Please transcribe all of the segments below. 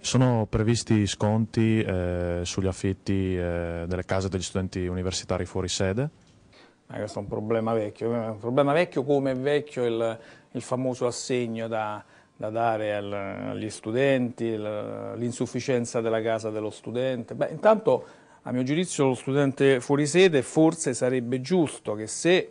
sono previsti sconti eh, sugli affitti eh, delle case degli studenti universitari fuori sede? Ma eh, questo è un problema vecchio, un problema vecchio come è vecchio il, il famoso assegno da, da dare al, agli studenti, l'insufficienza della casa dello studente. Beh, intanto a mio giudizio lo studente fuori sede forse sarebbe giusto che se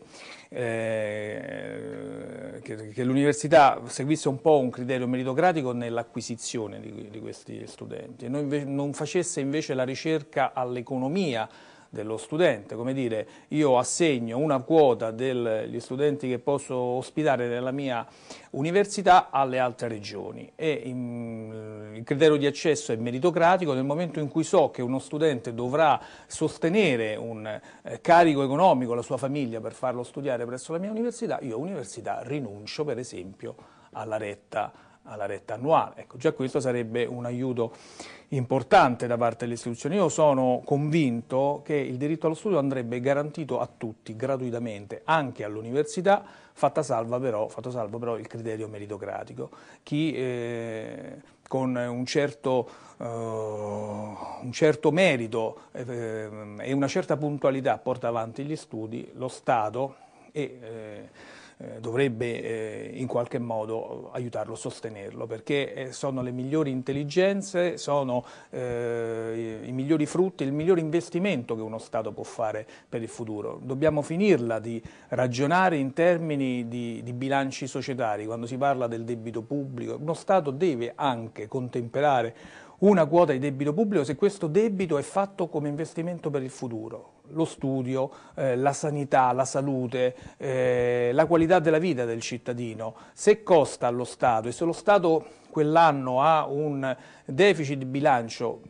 eh, che, che l'università seguisse un po' un criterio meritocratico nell'acquisizione di, di, questi studenti e non facesse invece la ricerca all'economia dello studente, come dire io assegno una quota degli studenti che posso ospitare nella mia università alle altre regioni e in, il criterio di accesso è meritocratico nel momento in cui so che uno studente dovrà sostenere un eh, carico economico la sua famiglia per farlo studiare presso la mia università, io università rinuncio per esempio alla retta alla retta annuale. Ecco, già questo sarebbe un aiuto importante da parte delle istituzioni. Io sono convinto che il diritto allo studio andrebbe garantito a tutti, gratuitamente, anche all'università, fatto salvo però il criterio meritocratico. Chi eh, con un certo, eh, un certo merito eh, e una certa puntualità porta avanti gli studi, lo Stato e eh, eh, dovrebbe eh, in qualche modo aiutarlo, sostenerlo, perché eh, sono le migliori intelligenze, sono eh, i migliori frutti, il miglior investimento che uno Stato può fare per il futuro. Dobbiamo finirla di ragionare in termini di, di bilanci societari, quando si parla del debito pubblico, uno Stato deve anche contemperare una quota di debito pubblico se questo debito è fatto come investimento per il futuro lo studio, eh, la sanità, la salute, eh, la qualità della vita del cittadino. Se costa allo Stato e se lo Stato quell'anno ha un deficit di bilancio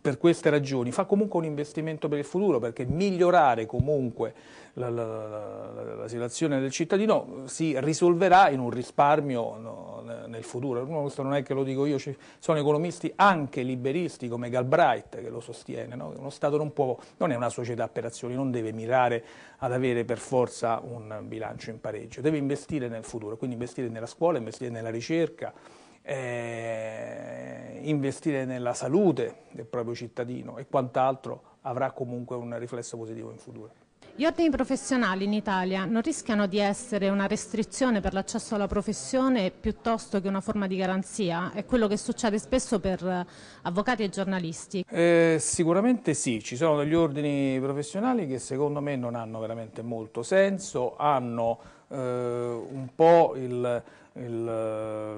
per queste ragioni fa comunque un investimento per il futuro perché migliorare comunque la, la, la, la situazione del cittadino si risolverà in un risparmio no, nel futuro. questo non è che lo dico io, ci sono economisti anche liberisti come Galbright che lo sostiene. No? Uno Stato non, può, non è una società per azioni, non deve mirare ad avere per forza un bilancio in pareggio, deve investire nel futuro, quindi investire nella scuola, investire nella ricerca eh, investire nella salute del proprio cittadino e quant'altro avrà comunque un riflesso positivo in futuro. Gli ordini professionali in Italia non rischiano di essere una restrizione per l'accesso alla professione piuttosto che una forma di garanzia? È quello che succede spesso per eh, avvocati e giornalisti? Eh, sicuramente sì, ci sono degli ordini professionali che secondo me non hanno veramente molto senso, hanno eh, un po' il, il, eh,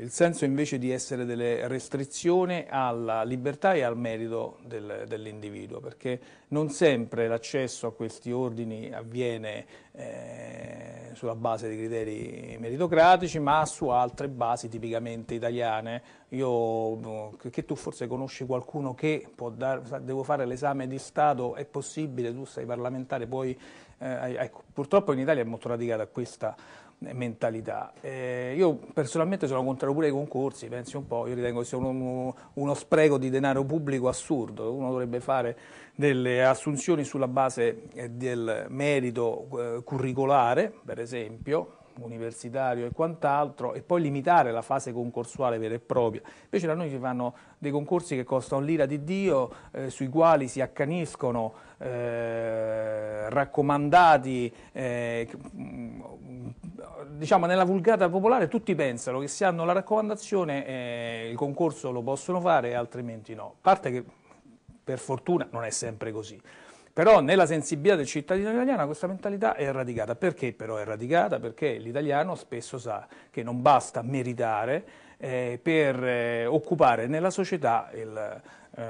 il, senso invece di essere delle restrizioni alla libertà e al merito del, dell'individuo, perché non sempre l'accesso a questi ordini avviene eh, sulla base di criteri meritocratici, ma su altre basi tipicamente italiane. Io, che tu forse conosci qualcuno che può dar, devo fare l'esame di Stato, è possibile, tu sei parlamentare, puoi eh, ecco, purtroppo in Italia è molto radicata questa eh, mentalità. Eh, io personalmente sono contrario pure ai concorsi, pensi un po', io ritengo sia uno, uno spreco di denaro pubblico assurdo, uno dovrebbe fare delle assunzioni sulla base eh, del merito eh, curricolare, per esempio, universitario e quant'altro e poi limitare la fase concorsuale vera e propria. Invece da noi si fanno dei concorsi che costano l'ira di Dio, eh, sui quali si accaniscono eh, raccomandati, eh, mm, diciamo nella vulgata popolare tutti pensano che se hanno la raccomandazione eh, il concorso lo possono fare altrimenti no, A parte che per fortuna non è sempre così. Però nella sensibilità del cittadino italiano questa mentalità è radicata. Perché però è radicata? Perché l'italiano spesso sa che non basta meritare eh, per eh, occupare nella società il, eh,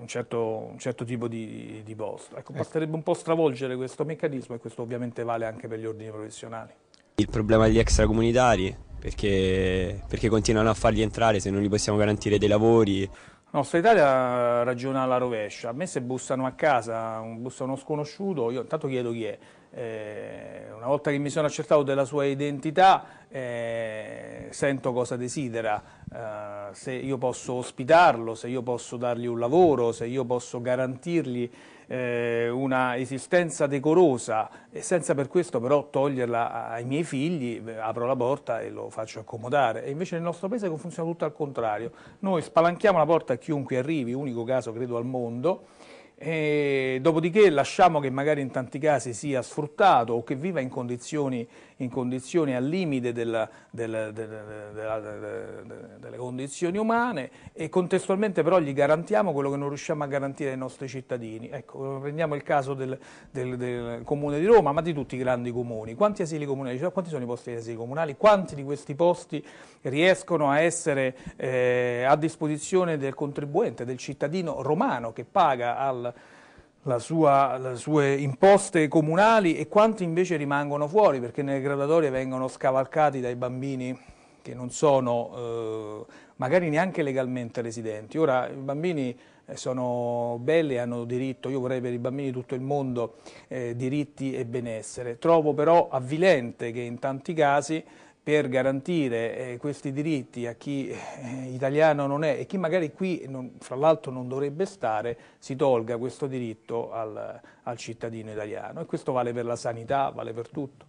un certo, un, certo, tipo di, di posto. Ecco, ecco, basterebbe un po' stravolgere questo meccanismo e questo ovviamente vale anche per gli ordini professionali. Il problema degli extracomunitari, perché, perché continuano a farli entrare se non gli possiamo garantire dei lavori la nostra Italia ragiona alla rovescia, a me se bussano a casa, bussa uno sconosciuto, io intanto chiedo chi è, eh, una volta che mi sono accertato della sua identità, eh, sento cosa desidera, eh, se io posso ospitarlo, se io posso dargli un lavoro, se io posso garantirgli eh, una esistenza decorosa e senza per questo però toglierla ai miei figli, eh, apro la porta e lo faccio accomodare. E invece nel nostro paese funziona tutto al contrario. Noi spalanchiamo la porta a chiunque arrivi, unico caso credo al mondo, e dopodiché lasciamo che magari in tanti casi sia sfruttato o che viva in condizioni in condizioni al limite della, della, della, delle condizioni umane e contestualmente però gli garantiamo quello che non riusciamo a garantire ai nostri cittadini. Ecco, prendiamo il caso del, del, del Comune di Roma, ma di tutti i grandi comuni. Quanti asili comunali? Cioè, quanti sono i posti di asili comunali? Quanti di questi posti riescono a essere eh, a disposizione del contribuente, del cittadino romano che paga al sua, le sue imposte comunali e quanti invece rimangono fuori perché nelle graduatorie vengono scavalcati dai bambini che non sono eh, magari neanche legalmente residenti. Ora i bambini eh, sono belli e hanno diritto, io vorrei per i bambini di tutto il mondo eh, diritti e benessere. Trovo però avvilente che in tanti casi per garantire eh, questi diritti a chi eh, italiano non è e chi magari qui, non, fra l'altro, non dovrebbe stare, si tolga questo diritto al, al cittadino italiano. E questo vale per la sanità, vale per tutto.